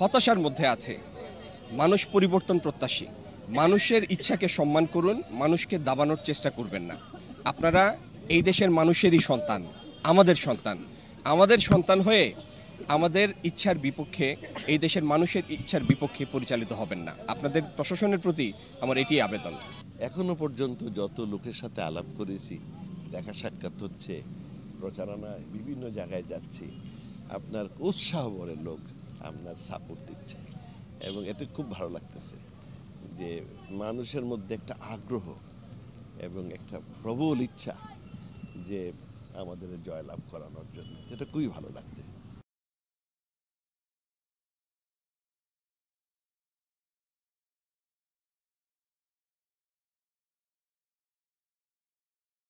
হতাশার মধ্যে আছে মানুষ পরিবর্তন প্রত্যাশী মানুষের ইচ্ছাকে সম্মান করুন মানুষকে দাবানোর চেষ্টা করবেন না আপনারা এই দেশের মানুষেরই সন্তান আমাদের সন্তান আমাদের সন্তান হয়ে আমাদের ইচ্ছার বিপক্ষে এই দেশের মানুষের ইচ্ছার বিপক্ষে পরিচালিত হবেন না আপনাদের প্রশাসনের প্রতি আমার এটি আবেদন এখনো পর্যন্ত যত লোকের সাথে আলাপ করেছি দেখা সাক্ষাৎ হচ্ছে প্রচারণায় বিভিন্ন জায়গায় যাচ্ছি আপনার উৎসাহ ভরে লোক আপনার সাপোর্ট দিচ্ছে এবং এতে খুব ভালো লাগতেছে যে মানুষের মধ্যে একটা আগ্রহ এবং একটা প্রবল ইচ্ছা যে আমাদের জয়লাভ করানোর জন্য এটা খুবই ভালো লাগছে